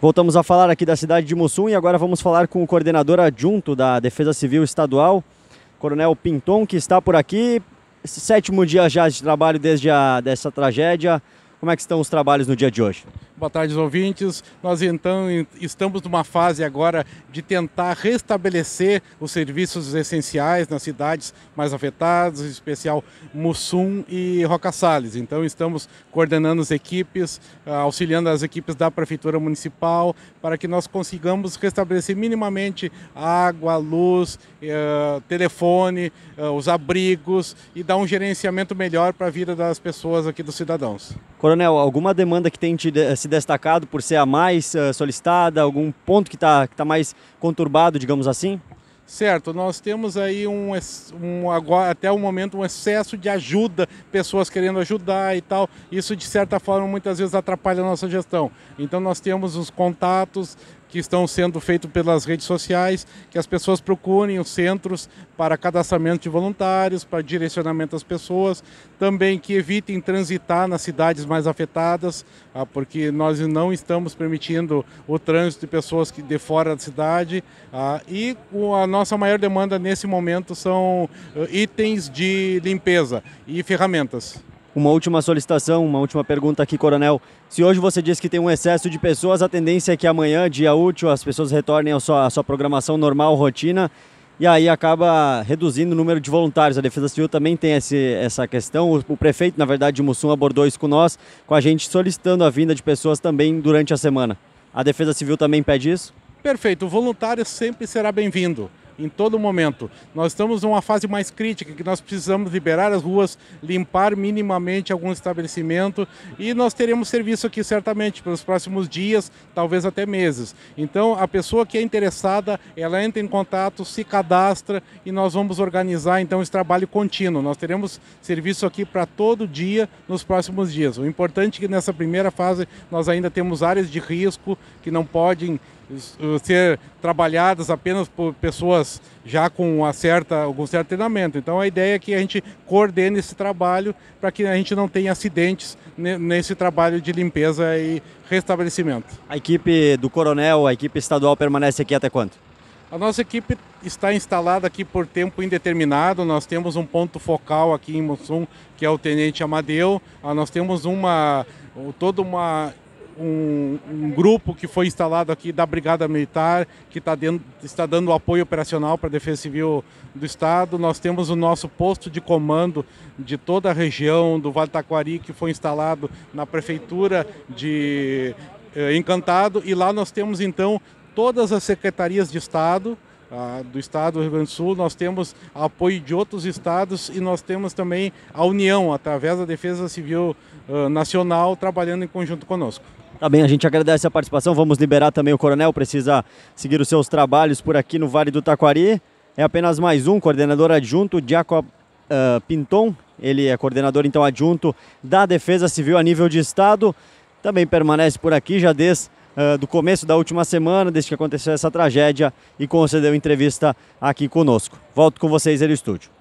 Voltamos a falar aqui da cidade de Mussum e agora vamos falar com o coordenador adjunto da Defesa Civil Estadual, Coronel Pinton, que está por aqui. sétimo dia já de trabalho desde a dessa tragédia. Como é que estão os trabalhos no dia de hoje? Boa tarde, ouvintes. Nós então estamos numa fase agora de tentar restabelecer os serviços essenciais nas cidades mais afetadas, em especial Mussum e Roca Salles. Então estamos coordenando as equipes, ah, auxiliando as equipes da Prefeitura Municipal para que nós consigamos restabelecer minimamente água, luz, eh, telefone, eh, os abrigos e dar um gerenciamento melhor para a vida das pessoas aqui dos cidadãos. Coronel, alguma demanda que tem tido eh, se destacado por ser a mais uh, solicitada, algum ponto que está que tá mais conturbado, digamos assim? Certo, nós temos aí um, um, agora, até o momento um excesso de ajuda, pessoas querendo ajudar e tal. Isso de certa forma muitas vezes atrapalha a nossa gestão. Então nós temos os contatos, que estão sendo feitos pelas redes sociais, que as pessoas procurem os centros para cadastramento de voluntários, para direcionamento das pessoas, também que evitem transitar nas cidades mais afetadas, ah, porque nós não estamos permitindo o trânsito de pessoas de fora da cidade. Ah, e a nossa maior demanda nesse momento são ah, itens de limpeza e ferramentas. Uma última solicitação, uma última pergunta aqui, Coronel. Se hoje você diz que tem um excesso de pessoas, a tendência é que amanhã, dia útil, as pessoas retornem à sua, à sua programação normal, rotina, e aí acaba reduzindo o número de voluntários. A Defesa Civil também tem esse, essa questão. O, o, prefeito, na verdade, de Mussum abordou isso com nós, com a gente solicitando a vinda de pessoas também durante a semana. A Defesa Civil também pede isso? Perfeito. O voluntário sempre será bem-vindo em todo momento. Nós estamos numa fase mais crítica que nós precisamos liberar as ruas, limpar minimamente algum estabelecimento e nós teremos serviço aqui certamente pelos próximos dias, talvez até meses. Então, a pessoa que é interessada, ela entra em contato, se cadastra e nós vamos organizar então esse trabalho contínuo. Nós teremos serviço aqui para todo dia nos próximos dias. O importante é que nessa primeira fase nós ainda temos áreas de risco que não podem ser trabalhadas apenas por pessoas já com uma certa, algum certo treinamento. Então a ideia é que a gente coordene esse trabalho para que a gente não tenha acidentes nesse trabalho de limpeza e restabelecimento. A equipe do Coronel, a equipe estadual permanece aqui até quando? A nossa equipe está instalada aqui por tempo indeterminado. Nós temos um ponto focal aqui em Mussum, que é o Tenente Amadeu. Ah, nós temos uma toda uma um, um, grupo que foi instalado aqui da Brigada Militar, que tá dentro, está dando apoio operacional para a Defesa Civil do Estado. Nós temos o nosso posto de comando de toda a região do Vale Taquari, que foi instalado na Prefeitura de eh, Encantado. E lá nós temos, então, todas as secretarias de Estado ah, do Estado do Rio Grande do Sul, nós temos apoio de outros estados e nós temos também a União, através da Defesa Civil ah, Nacional, trabalhando em conjunto conosco. Tá bem, a gente agradece a participação. Vamos liberar também o coronel, precisa seguir os seus trabalhos por aqui no Vale do Taquari. É apenas mais um coordenador adjunto, Jacob uh, Pinton. Ele é coordenador, então, adjunto da Defesa Civil a nível de Estado. Também permanece por aqui já desde eh, do começo da última semana, desde que aconteceu essa tragédia, e concedeu entrevista aqui conosco. Volto com vocês aí no estúdio.